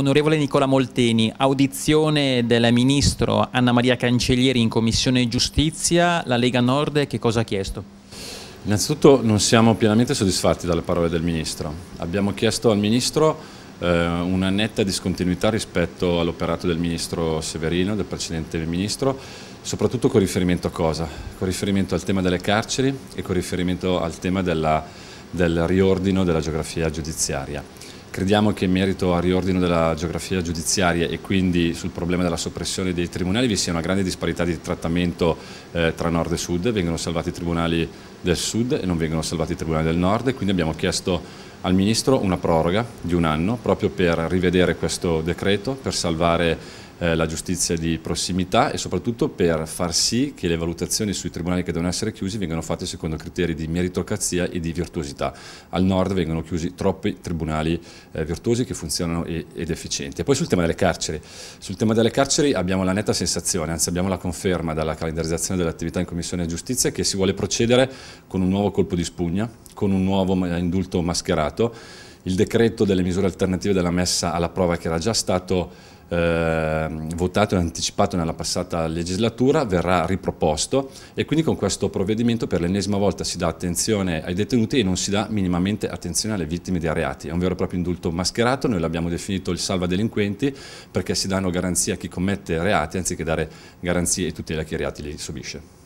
Onorevole Nicola Molteni, audizione del Ministro Anna Maria Cancellieri in Commissione Giustizia, la Lega Nord che cosa ha chiesto? Innanzitutto non siamo pienamente soddisfatti dalle parole del Ministro. Abbiamo chiesto al Ministro eh, una netta discontinuità rispetto all'operato del ministro Severino, del precedente ministro, soprattutto con riferimento a cosa? Con riferimento al tema delle carceri e con riferimento al tema della, del riordino della geografia giudiziaria. Crediamo che in merito al riordino della geografia giudiziaria e quindi sul problema della soppressione dei tribunali vi sia una grande disparità di trattamento eh, tra nord e sud, vengono salvati i tribunali del sud e non vengono salvati i tribunali del nord e quindi abbiamo chiesto al Ministro una proroga di un anno proprio per rivedere questo decreto, per salvare eh, la giustizia di prossimità e soprattutto per far sì che le valutazioni sui tribunali che devono essere chiusi vengano fatte secondo criteri di meritocrazia e di virtuosità. Al nord vengono chiusi troppi tribunali eh, virtuosi che funzionano e, ed efficienti. E poi sul tema delle carceri. Sul tema delle carceri abbiamo la netta sensazione, anzi abbiamo la conferma dalla calendarizzazione dell'attività in Commissione Giustizia che si vuole procedere con un nuovo colpo di spugna, con un nuovo indulto mascherato il decreto delle misure alternative della messa alla prova che era già stato eh, votato e anticipato nella passata legislatura, verrà riproposto e quindi con questo provvedimento per l'ennesima volta si dà attenzione ai detenuti e non si dà minimamente attenzione alle vittime dei reati. È un vero e proprio indulto mascherato, noi l'abbiamo definito il salva delinquenti perché si danno garanzie a chi commette reati anziché dare garanzie e tutela a chi i reati li subisce.